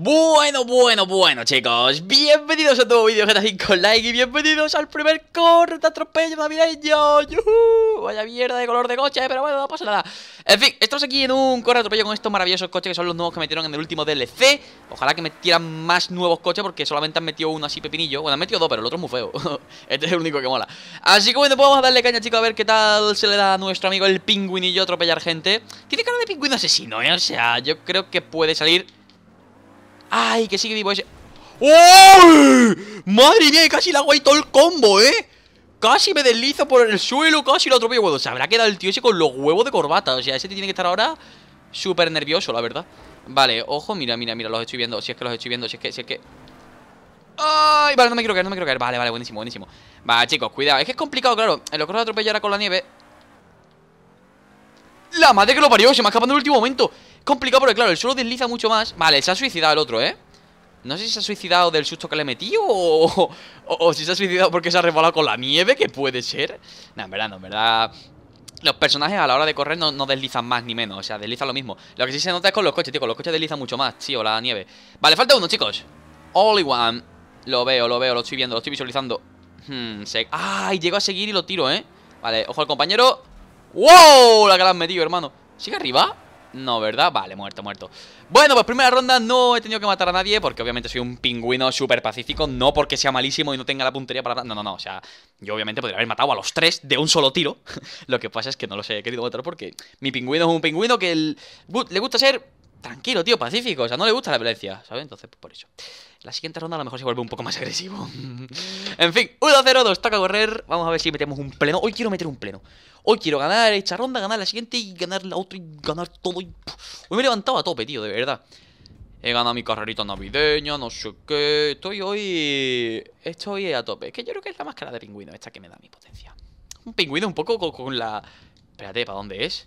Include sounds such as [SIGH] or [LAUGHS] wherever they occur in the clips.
Bueno, bueno, bueno chicos, bienvenidos a un nuevo vídeo de GTA 5 Like y bienvenidos al primer corte atropello navideño yo. Vaya mierda de color de coche, pero bueno, no pasa nada En fin, estamos aquí en un corte atropello con estos maravillosos coches que son los nuevos que metieron en el último DLC Ojalá que metieran más nuevos coches porque solamente han metido uno así pepinillo Bueno, han metido dos, pero el otro es muy feo [LAUGHS] Este es el único que mola Así que bueno, podemos pues darle caña chicos a ver qué tal se le da a nuestro amigo el pingüinillo atropellar gente Tiene cara de pingüino asesino, eh, o sea, yo creo que puede salir ¡Ay, que sigue vivo ese! ¡Oh! ¡Madre mía! Casi la hago todo el combo, ¿eh? Casi me deslizo por el suelo, casi lo atropello. Bueno, se habrá quedado el tío ese con los huevos de corbata. O sea, ese tiene que estar ahora súper nervioso, la verdad. Vale, ojo, mira, mira, mira, los estoy viendo. Si es que los estoy viendo, si es que, si es que... ¡Ay! Vale, no me quiero caer, no me quiero caer. Vale, vale, buenísimo, buenísimo. Vale, chicos, cuidado. Es que es complicado, claro. El otro se atropellar ahora con la nieve. ¡La madre que lo parió! Se me ha escapado en el último momento complicado porque, claro, el suelo desliza mucho más Vale, se ha suicidado el otro, ¿eh? No sé si se ha suicidado del susto que le he o, o, si se ha suicidado porque se ha resbalado con la nieve, que puede ser. No, en verdad, no, en verdad... Los personajes a la hora de correr no, no, deslizan más ni menos, o sea, deslizan lo mismo. Lo que sí se nota es con los coches, tío, los coches deslizan mucho más, tío, la nieve. Vale, falta uno, chicos. Only one. Lo veo, lo veo, lo estoy viendo, lo estoy visualizando. Hmm, se... ¡Ay! Llego a seguir y lo tiro, ¿eh? Vale, ojo al compañero. ¡Wow! La que la han metido, hermano. ¿Sigue arriba? No, ¿verdad? Vale, muerto, muerto Bueno, pues primera ronda no he tenido que matar a nadie Porque obviamente soy un pingüino súper pacífico No porque sea malísimo y no tenga la puntería para... No, no, no, o sea, yo obviamente podría haber matado a los tres de un solo tiro [LAUGHS] Lo que pasa es que no los he querido matar porque mi pingüino es un pingüino que el... le gusta ser tranquilo, tío, pacífico. O sea, no le gusta la violencia, ¿sabes? Entonces, pues por eso. La siguiente ronda a lo mejor se vuelve un poco más agresivo. [LAUGHS] en fin, 1-0-2, toca correr. Vamos a ver si metemos un pleno. Hoy quiero meter un pleno. Hoy quiero ganar esta ronda, ganar la siguiente y ganar la otra y ganar todo. Hoy me he levantado a tope, tío, de verdad. He ganado mi carrerita navideña, no sé qué. Estoy hoy. Estoy a tope. Es que yo creo que es la máscara de pingüino, esta que me da mi potencia. Un pingüino un poco con la. Espérate, ¿para dónde es?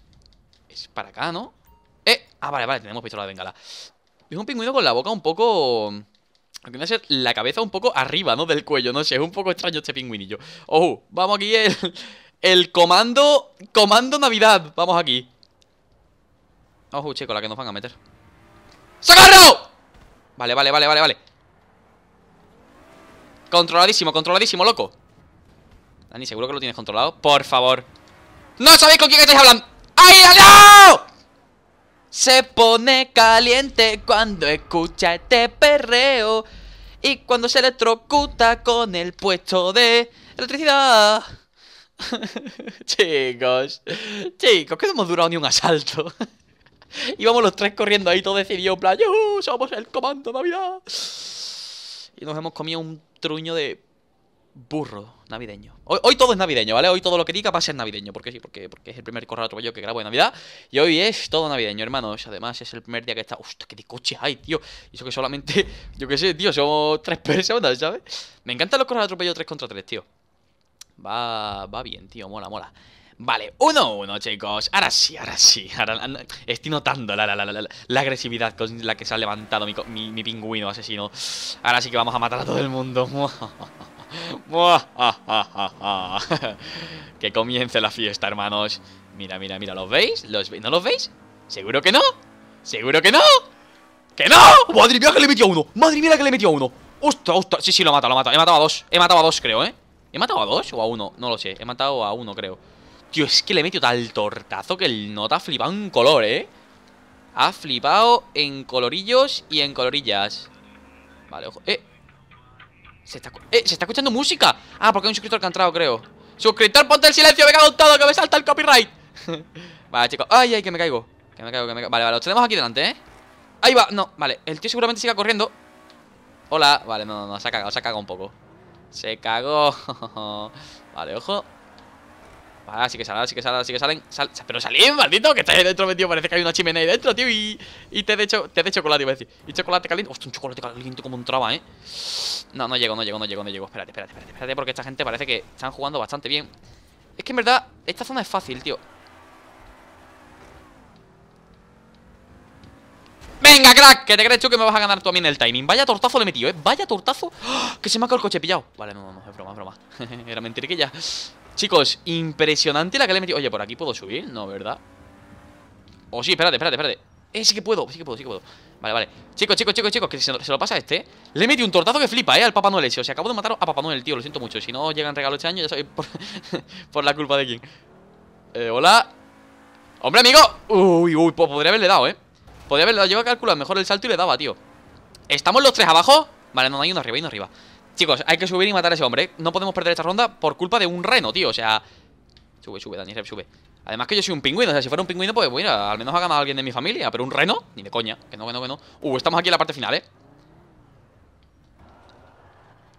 Es para acá, ¿no? ¡Eh! Ah, vale, vale, tenemos pistola de bengala. Es un pingüino con la boca un poco... Tiene que ser la cabeza un poco arriba, ¿no? Del cuello, no sé, es un poco extraño este pingüinillo. ¡Oh! Vamos aquí el... El comando... Comando Navidad. Vamos aquí. Ojo, chico, la que nos van a meter. ¡Socorro! Vale, vale, vale, vale, vale. Controladísimo, controladísimo, loco. Dani, seguro que lo tienes controlado. Por favor. ¡No sabéis con quién estáis hablando! ¡Ay, no! Se pone caliente cuando escucha este perreo y cuando se electrocuta con el puesto de electricidad. [LAUGHS] chicos, chicos, que no hemos durado ni un asalto. Íbamos [LAUGHS] los tres corriendo ahí, todo decidido, en ¡Somos el comando Navidad! Y nos hemos comido un truño de burro navideño. Hoy, todo es navideño, ¿vale? Hoy todo lo que diga va a ser navideño, porque sí, porque, porque es el primer correo atropello que grabo de Navidad. Y hoy es todo navideño, hermanos. Además, es el primer día que está. ¡Hostia, qué de coches hay, tío! Y eso que solamente, [LAUGHS] yo qué sé, tío, somos tres personas, ¿sabes? Me encantan los correos atropello 3 contra 3, tío. Va, va bien, tío, mola, mola. Vale, 1-1, uno, chicos. Ahora sí, ahora sí. estoy notando la, la, agresividad con la que se ha levantado mi, mi pingüino asesino. Ahora sí que vamos a matar a todo el mundo. [LAUGHS] [LAUGHS] [LAUGHS] que comience la fiesta, hermanos. Mira, mira, mira, ¿los veis? ¿Los veis? ¿No los veis? los no los veis seguro que no? ¿Seguro que no? ¡Que no! ¡Madre mía que le metió uno! ¡Madre mía que le metió uno! ¡Ostras, ostras! Sí, sí, lo mata, lo mata. He matado a dos. He matado a dos, creo, ¿eh? ¿He matado a dos o a uno? No lo sé. He matado a uno, creo. Tío, es que le he metido tal tortazo que el nota ha flipado en color, ¿eh? Ha flipado en colorillos y en colorillas. Vale, ojo. ¡Eh! Se está, eh, se está escuchando música Ah, porque hay un suscriptor que ha entrado, creo Suscriptor, ponte el silencio, me cago en todo, que me salta el copyright [LAUGHS] Vale, chicos, ay, ay, que me caigo Que me caigo, que me caigo, vale, vale, lo tenemos aquí delante, eh Ahí va, no, vale, el tío seguramente siga corriendo Hola, vale, no, no, no, se ha cagado, se ha cagado un poco Se cagó [LAUGHS] Vale, ojo Vale, sí que salen, sí que salen, sí que salen. Sal, pero salí, maldito, que está ahí dentro metido. Parece que hay una chimenea ahí dentro, tío. Y, te, de hecho, te chocolate, iba a decir. Y chocolate caliente. Hostia, un chocolate caliente como un traba, ¿eh? No, no llego, no llego, no llego, no llego. Espérate, espérate, espérate, espérate, porque esta gente parece que están jugando bastante bien. Es que en verdad, esta zona es fácil, tío. Venga, crack, que te crees tú que me vas a ganar tú a mí en el timing Vaya tortazo le he metido, eh, vaya tortazo ¡Ah! Que se me ha caído el coche pillado Vale, no, no, no, es broma, es broma [LAUGHS] Era mentiriquilla Chicos, impresionante la que le he metido. Oye, por aquí puedo subir, ¿no? ¿Verdad? Oh, sí, espérate, espérate, espérate. Eh, sí que puedo, sí que puedo, sí que puedo. Vale, vale. Chicos, chicos, chicos, chicos, que se, lo, se lo pasa a este. Le he metido un tortazo que flipa, eh, al Papá Noel ese. O sea, acabo de matar a Papá Noel, tío. Lo siento mucho. Si no llegan regalos este año, ya soy [LAUGHS] por, la culpa de quién. Eh, hola. ¡Hombre, amigo! Uy, uy, pues podría haberle dado, eh. Podría haberle dado. Yo a calcular mejor el salto y le daba, tío. ¿Estamos los tres abajo? Vale, no, hay uno arriba, hay uno arriba. Chicos, hay que subir y matar a ese hombre, ¿eh? No podemos perder esta ronda por culpa de un reno, tío O sea... Sube, sube, Dani sube Además que yo soy un pingüino, o sea, si fuera un pingüino, pues bueno, al menos ha ganado alguien de mi familia Pero un reno, ni de coña, que no, que no, que no Uh, estamos aquí en la parte final, ¿eh?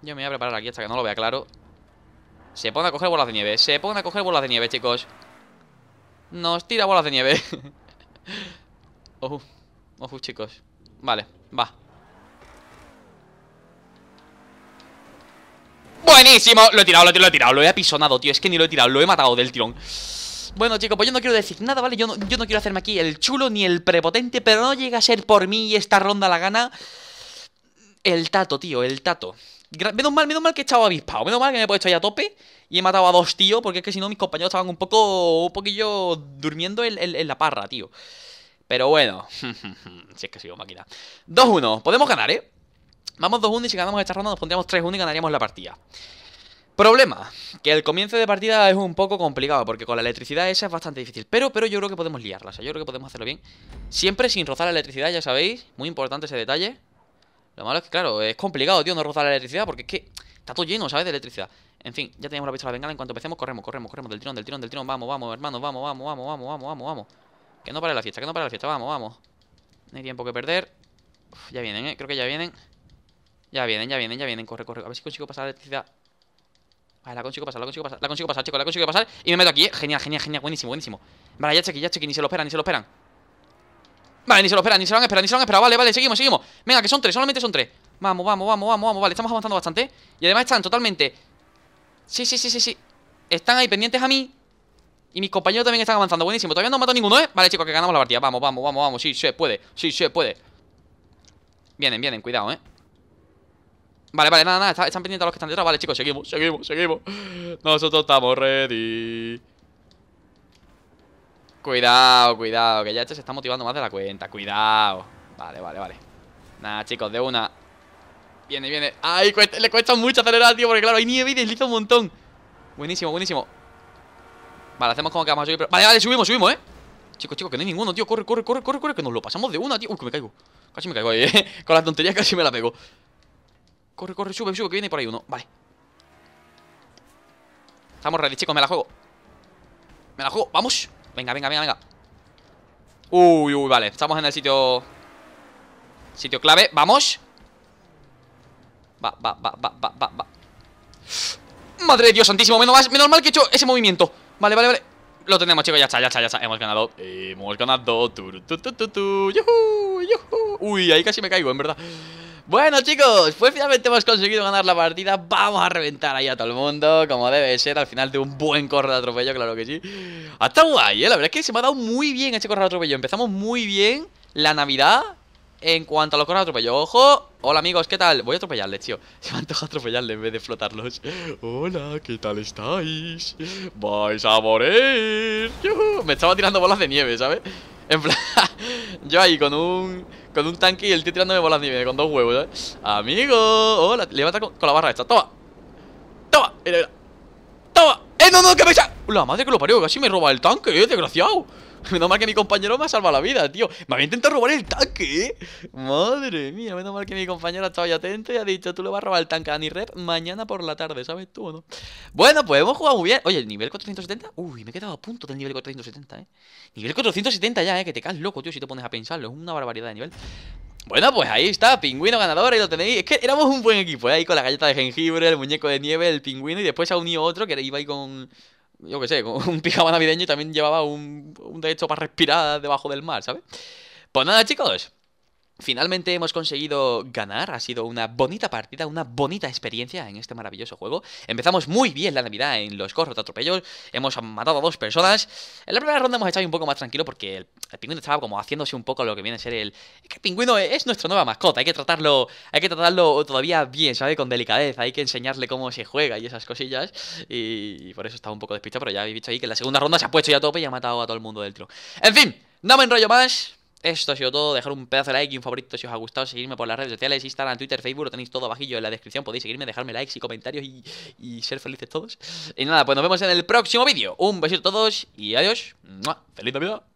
Yo me voy a preparar aquí hasta que no lo vea claro Se pone a coger bolas de nieve Se pone a coger bolas de nieve, chicos Nos tira bolas de nieve Ojo, [LAUGHS] ojo, chicos Vale, va Buenísimo, lo he tirado, lo he tirado, lo he tirado Lo apisonado, tío, es que ni lo he tirado, lo he matado del tirón bueno, chicos, pues yo no quiero decir nada, ¿vale? Yo no, yo no quiero hacerme aquí el chulo ni el prepotente, pero no llega a ser por mí esta ronda la gana. El tato, tío, el tato. Menos mal, menos mal que he estado avispado. Menos mal que me he puesto ahí a tope y he matado a dos tíos, porque es que si no mis compañeros estaban un poco, un poquillo durmiendo en, la parra, tío. Pero bueno, [LAUGHS] si es que sigo máquina. 2-1, podemos ganar, ¿eh? Vamos 2 1 y si ganamos esta ronda nos pondríamos 3 1 y ganaríamos la partida. Problema, que el comienzo de partida es un poco complicado, porque con la electricidad esa es bastante difícil. Pero, pero yo creo que podemos liarla, o sea, yo creo que podemos hacerlo bien. Siempre sin rozar la electricidad, ya sabéis, muy importante ese detalle. Lo malo es que, claro, es complicado, tío, no rozar la electricidad, porque es que está todo lleno, ¿sabes? De electricidad. En fin, ya tenemos la pistola bengala, en cuanto empecemos, corremos, corremos, corremos, del tirón, del tirón, del tirón, vamos, vamos, hermanos, vamos, vamos, vamos, vamos, vamos, vamos, vamos. Que no pare la fiesta, que no pare la fiesta, vamos, vamos. No hay tiempo que perder. ya vienen, ¿eh? Creo que ya vienen. Ya vienen, ya vienen, ya vienen. Corre, corre. A ver si consigo pasar la electricidad. Vale, la consigo pasar, la consigo pasar, la consigo pasar, chicos, la consigo pasar Y me meto aquí, genial, genial, genial, buenísimo, buenísimo Vale, ya aquí, ya aquí ni se lo esperan, ni se lo esperan Vale, ni se lo esperan, ni se lo han esperado, ni se lo han esperado Vale, vale, seguimos, seguimos Venga, que son tres, solamente son tres Vamos, vamos, vamos, vamos, vamos, vale, estamos avanzando bastante Y además están totalmente Sí, sí, sí, sí, sí Están ahí pendientes a mí Y mis compañeros también están avanzando, buenísimo Todavía no han matado ninguno, ¿eh? Vale, chicos, que ganamos la partida Vamos, vamos, vamos, vamos, sí, se puede, sí, se puede Vienen, vienen, cuidado, ¿eh? Vale, vale, nada, nada, están pendientes los que están detrás Vale, chicos, seguimos, seguimos, seguimos Nosotros estamos ready Cuidado, cuidado Que ya este se está motivando más de la cuenta Cuidado Vale, vale, vale Nada, chicos, de una Viene, viene Ay, le cuesta mucho acelerar, tío Porque claro, hay nieve y desliza un montón Buenísimo, buenísimo Vale, hacemos como que vamos a subir Vale, vale, subimos, subimos, eh Chicos, chicos, que no hay ninguno, tío Corre, corre, corre, corre, corre Que nos lo pasamos de una, tío Uy, que me caigo Casi me caigo ahí, eh [LAUGHS] Con la tontería casi me la pego Corre, corre, sube, sube, que viene por ahí uno. Vale. Estamos ready, chicos, me la juego. Me la juego, vamos. Venga, venga, venga, venga. Uy, uy, vale. Estamos en el sitio. Sitio clave, vamos. Va, va, va, va, va, va, va. Madre de Dios santísimo, menos, menos mal que he hecho ese movimiento. Vale, vale, vale. Lo tenemos, chicos, ya está, ya está, ya está. Hemos ganado. Hemos ganado. tu, tu, tu, Uy, ahí casi me caigo, en verdad. Bueno chicos, pues finalmente hemos conseguido ganar la partida Vamos a reventar ahí a todo el mundo Como debe ser, al final de un buen correo de atropello Claro que sí, hasta guay, ¿eh? La verdad es que se me ha dado muy bien este corre de atropello Empezamos muy bien la Navidad en cuanto a los de atropello. ¡Ojo! Hola amigos, ¿qué tal? Voy a atropellarles, tío. [LAUGHS] Se me antoja atropellarles en vez de flotarlos. Hola, ¿qué tal estáis? ¡Vais a morir! Me estaba tirando bolas de nieve, ¿sabes? En plan, yo ahí con un con un tanque y el tío tirándome bolas de con dos huevos, ¿eh? Amigo, hola, levanta con, la barra esta, toma. Toma, Toma. ¡Eh, no, no, que me echa! La madre que lo parió, casi me roba el tanque, eh, desgraciado. [LAUGHS] Menos mal que mi compañero me ha salvado la vida, tío. Me había intentado robar el tanque, ¿eh? Madre mía, menos mal que mi compañero ha estado ahí atento y ha dicho, tú le vas a robar el tanque a rep mañana por la tarde, ¿sabes tú o no? Bueno, pues hemos jugado muy bien. Oye, el nivel 470. Uy, me he quedado a punto del nivel 470, ¿eh? Nivel 470 ya, ¿eh? Que te caes loco, tío, si te pones a pensarlo. Es una barbaridad de nivel. Bueno, pues ahí está, pingüino ganador, ahí lo tenéis. Es que éramos un buen equipo, ¿eh? ahí con la galleta de jengibre, el muñeco de nieve, el pingüino y después se ha unido otro que iba ahí con yo qué sé, un pijama navideño y también llevaba un, un derecho para respirar debajo del mar, ¿sabes? Pues nada, chicos. Finalmente hemos conseguido ganar, ha sido una bonita partida, una bonita experiencia en este maravilloso juego. Empezamos muy bien la Navidad en los corros de atropellos, hemos matado a dos personas. En la primera ronda hemos estado un poco más tranquilo porque el, pingüino estaba como haciéndose un poco lo que viene a ser el... Es que el pingüino es nuestra nueva mascota, hay que tratarlo hay que tratarlo todavía bien, ¿sabes? Con delicadeza, hay que enseñarle cómo se juega y esas cosillas. Y, por eso estaba un poco despistado, pero ya habéis visto ahí que en la segunda ronda se ha puesto ya a tope y ha matado a todo el mundo del En fin, no me enrollo más. Esto ha sido todo, dejar un pedazo de like y un favorito si os ha gustado, seguirme por las redes sociales, Instagram, Twitter, Facebook, lo tenéis todo bajillo en la descripción, podéis seguirme, dejarme likes y comentarios y, ser felices todos. Y nada, pues nos vemos en el próximo vídeo. Un besito a todos y adiós. ¡Feliz Navidad!